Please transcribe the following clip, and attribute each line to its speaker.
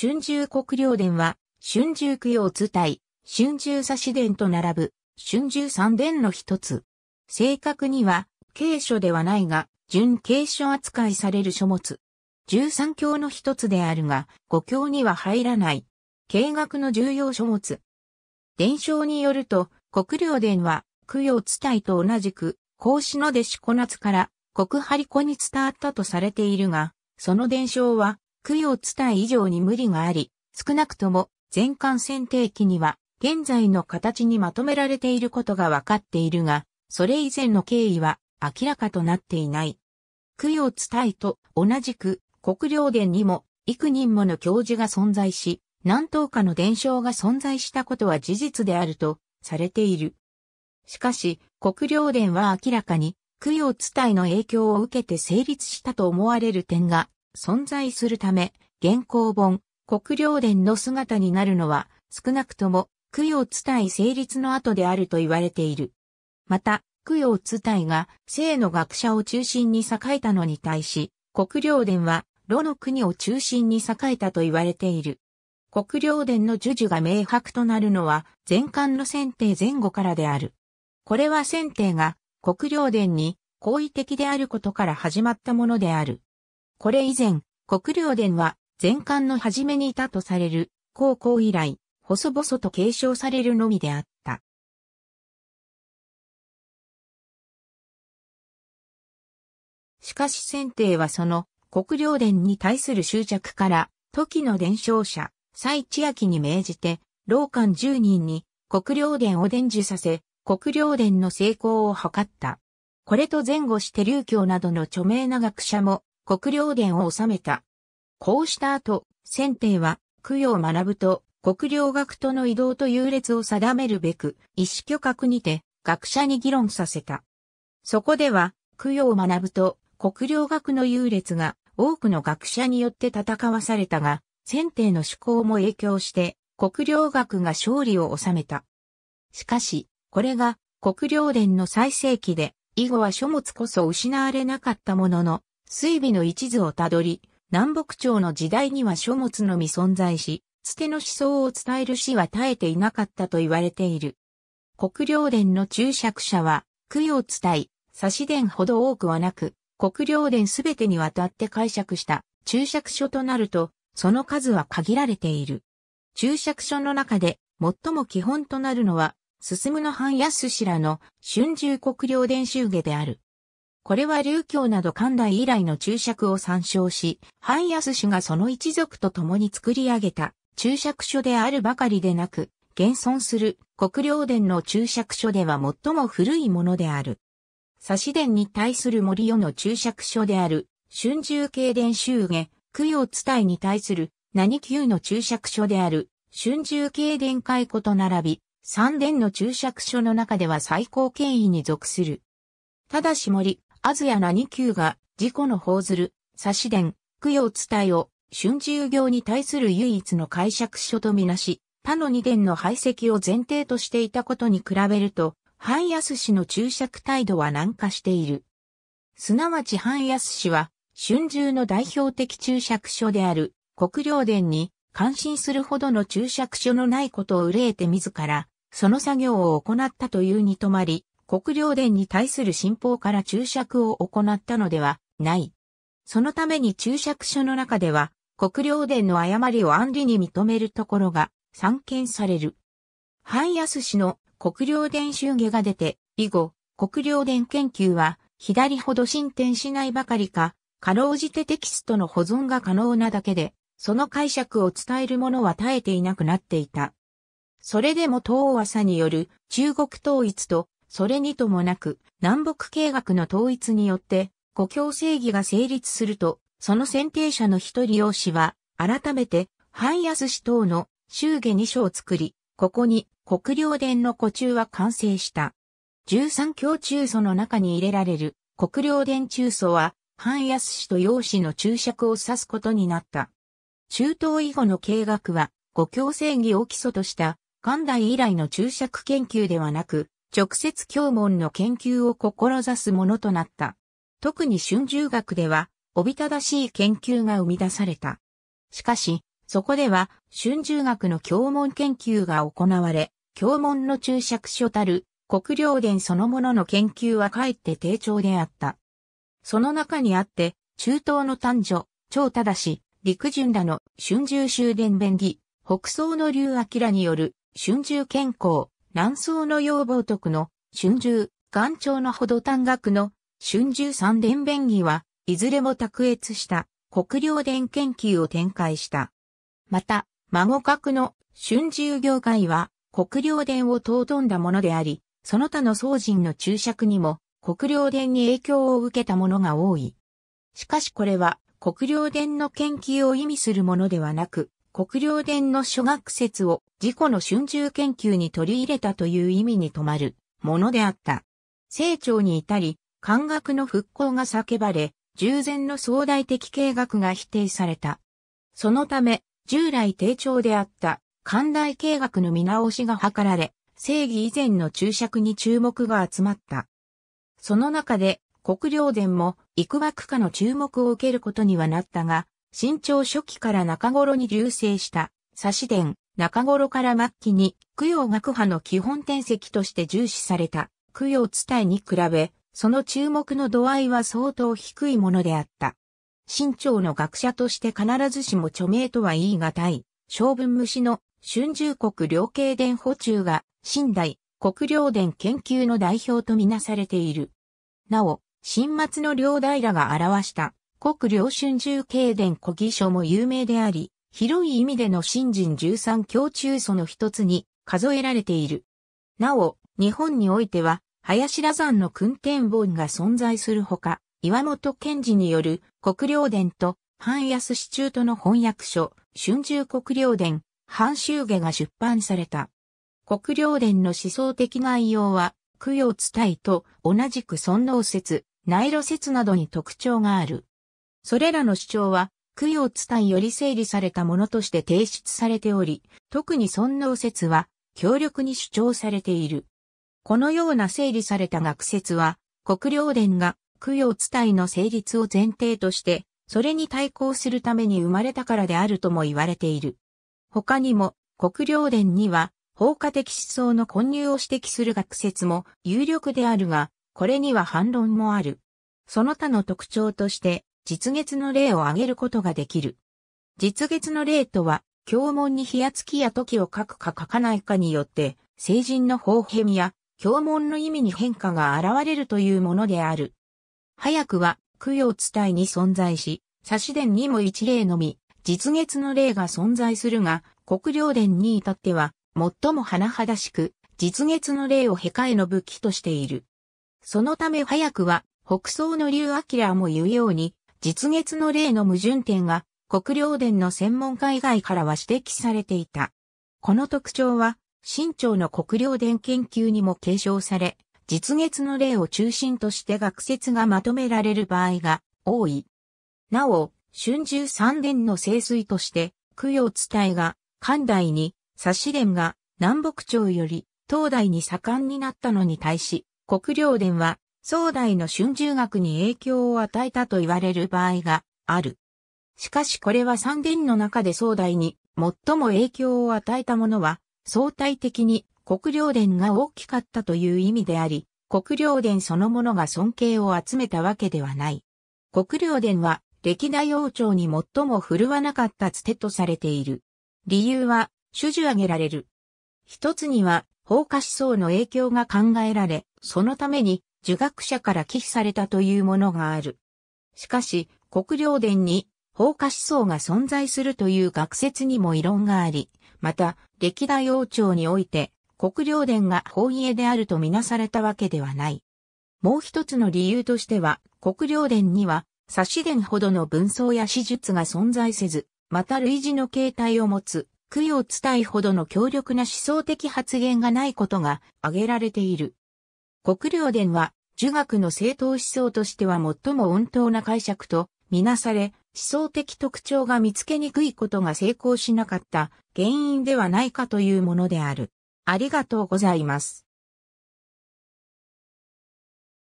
Speaker 1: 春秋国領伝は、春秋供養図体、春秋差し伝と並ぶ、春秋三伝の一つ。正確には、継書ではないが、準継書扱いされる書物。十三教の一つであるが、五教には入らない。経学の重要書物。伝承によると、国領伝は、供養図体と同じく、孔子の弟子小夏から、国張子に伝わったとされているが、その伝承は、供養伝え以上に無理があり、少なくとも全巻選定期には現在の形にまとめられていることがわかっているが、それ以前の経緯は明らかとなっていない。供養伝えと同じく国領伝にも幾人もの教授が存在し、何等かの伝承が存在したことは事実であるとされている。しかし、国領伝は明らかに、供養伝えの影響を受けて成立したと思われる点が存在するため、現行本、国領伝の姿になるのは、少なくとも、供養伝い成立の後であると言われている。また、供養伝いが、生の学者を中心に栄えたのに対し、国領伝は、炉の国を中心に栄えたと言われている。国領伝の授受が明白となるのは、前漢の選定前後からである。これは選定が、国領伝に、好意的であることから始まったものである。これ以前、国領伝は、前巻の初めにいたとされる、高校以来、細々と継承されるのみであった。しかし先定はその、国領伝に対する執着から、時の伝承者、蔡千秋に命じて、老官十人に、国領伝を伝授させ、国領伝の成功を図った。これと前後して流教などの著名な学者も国領伝を治めた。こうした後、先帝は、供養学ぶと国領学との移動と優劣を定めるべく、意思挙閣にて、学者に議論させた。そこでは、供養学ぶと国領学の優劣が多くの学者によって戦わされたが、先帝の思考も影響して、国領学が勝利を収めた。しかし、これが国領伝の最盛期で、以後は書物こそ失われなかったものの、水尾の一図をたどり、南北朝の時代には書物のみ存在し、捨ての思想を伝える詩は絶えていなかったと言われている。国領伝の注釈者は、供養伝い、差し伝ほど多くはなく、国領伝すべてにわたって解釈した注釈書となると、その数は限られている。注釈書の中で最も基本となるのは、進むの半安氏らの春秋国領伝集下である。これは流教など寛代以来の注釈を参照し、範安氏がその一族と共に作り上げた注釈書であるばかりでなく、現存する国領伝の注釈書では最も古いものである。差し伝に対する森世の注釈書である、春秋経伝集下、供養伝えに対する何級の注釈書である、春秋経伝解庫と並び、三伝の注釈書の中では最高権威に属する。ただし森、アズヤナ2級が、事故の報ずる、差し伝、供養伝えを、春秋行に対する唯一の解釈書とみなし、他の二伝の排斥を前提としていたことに比べると、範安氏の注釈態度は軟化している。すなわち範安氏は、春秋の代表的注釈書である、国領伝に、感心するほどの注釈書のないことを憂えて自ら、その作業を行ったというにとまり、国領伝に対する信奉から注釈を行ったのではない。そのために注釈書の中では、国領伝の誤りを安理に認めるところが散見される。範安氏の国領伝集下が出て、以後、国領伝研究は、左ほど進展しないばかりか、かろうじてテキストの保存が可能なだけで、その解釈を伝えるものは絶えていなくなっていた。それでも東和さによる中国統一とそれにともなく、南北経学の統一によって、五教正義が成立すると、その選定者の一人用紙は、改めて、藩安氏等の周下二章を作り、ここに国領殿の古中は完成した。13教中祖の中に入れられる国領殿中祖は、藩安氏と用紙の注釈を指すことになった。中東以後の経学は、五教正義を基礎とした、関代以来の注釈研究ではなく、直接教文の研究を志すものとなった。特に春秋学では、おびただしい研究が生み出された。しかし、そこでは、春秋学の教文研究が行われ、教文の注釈書たる、国領伝そのものの研究はかえって低調であった。その中にあって、中東の誕女、超正し、陸順らの春秋終伝弁義、北宋の竜明による春秋健康、南宋の要望徳の春秋、岩朝のほど短学の春秋三伝弁義は、いずれも卓越した国領伝研究を展開した。また、孫学の春秋業界は国領伝を尊んだものであり、その他の宋人の注釈にも国領伝に影響を受けたものが多い。しかしこれは国領伝の研究を意味するものではなく、国領伝の諸学説を自己の春秋研究に取り入れたという意味に止まるものであった。成長に至り、漢学の復興が叫ばれ、従前の壮大的計画が否定された。そのため、従来低調であった寛大計画の見直しが図られ、正義以前の注釈に注目が集まった。その中で、国領伝も幾枠かの注目を受けることにはなったが、新朝初期から中頃に隆盛した、差伝、中頃から末期に、供養学派の基本転籍として重視された、供養伝えに比べ、その注目の度合いは相当低いものであった。新朝の学者として必ずしも著名とは言い難い、将軍無の春秋国両慶伝補中が、新代、国領伝研究の代表とみなされている。なお、新末の代らが表した、国領春秋経伝古義書も有名であり、広い意味での新人十三教中祖の一つに数えられている。なお、日本においては、林羅山の訓天本が存在するほか、岩本賢治による国領伝と半安市中との翻訳書、春秋国領伝、半秋下が出版された。国領伝の思想的内容は、供養伝いと同じく尊能説、内路説などに特徴がある。それらの主張は、供養伝より整理されたものとして提出されており、特に尊能説は、強力に主張されている。このような整理された学説は、国領伝が供養伝の成立を前提として、それに対抗するために生まれたからであるとも言われている。他にも、国領伝には、放火的思想の混入を指摘する学説も有力であるが、これには反論もある。その他の特徴として、実月の例を挙げることができる。実月の例とは、教文に火や月や時を書くか書かないかによって、成人の方変や、教文の意味に変化が現れるというものである。早くは、供養伝えに存在し、差し伝にも一例のみ、実月の例が存在するが、国領伝に至っては、最も甚だしく、実月の例をへかえの武器としている。そのため早くは、北宋の竜明も言うように、実月の例の矛盾点が国領伝の専門家以外からは指摘されていた。この特徴は、清朝の国領伝研究にも継承され、実月の例を中心として学説がまとめられる場合が多い。なお、春秋三伝の聖水として、供養伝えが、関代に、差し伝が、南北朝より、東大に盛んになったのに対し、国領伝は、宋代の春秋学に影響を与えたと言われる場合がある。しかしこれは三伝の中で壮大に最も影響を与えたものは相対的に国領伝が大きかったという意味であり、国領伝そのものが尊敬を集めたわけではない。国領伝は歴代王朝に最も振るわなかったつてとされている。理由は、種々挙げられる。一つには、放火思想の影響が考えられ、そのために儒学者から寄付されたというものがある。しかし、国領伝に放火思想が存在するという学説にも異論があり、また、歴代王朝において、国領伝が法家であるとみなされたわけではない。もう一つの理由としては、国領伝には、差し伝ほどの文装や史術が存在せず、また類似の形態を持つ、供養伝いほどの強力な思想的発言がないことが挙げられている。国領伝は、儒学の正当思想としては最も温当な解釈と、みなされ、思想的特徴が見つけにくいことが成功しなかった原因ではないかというものである。ありがとうございます。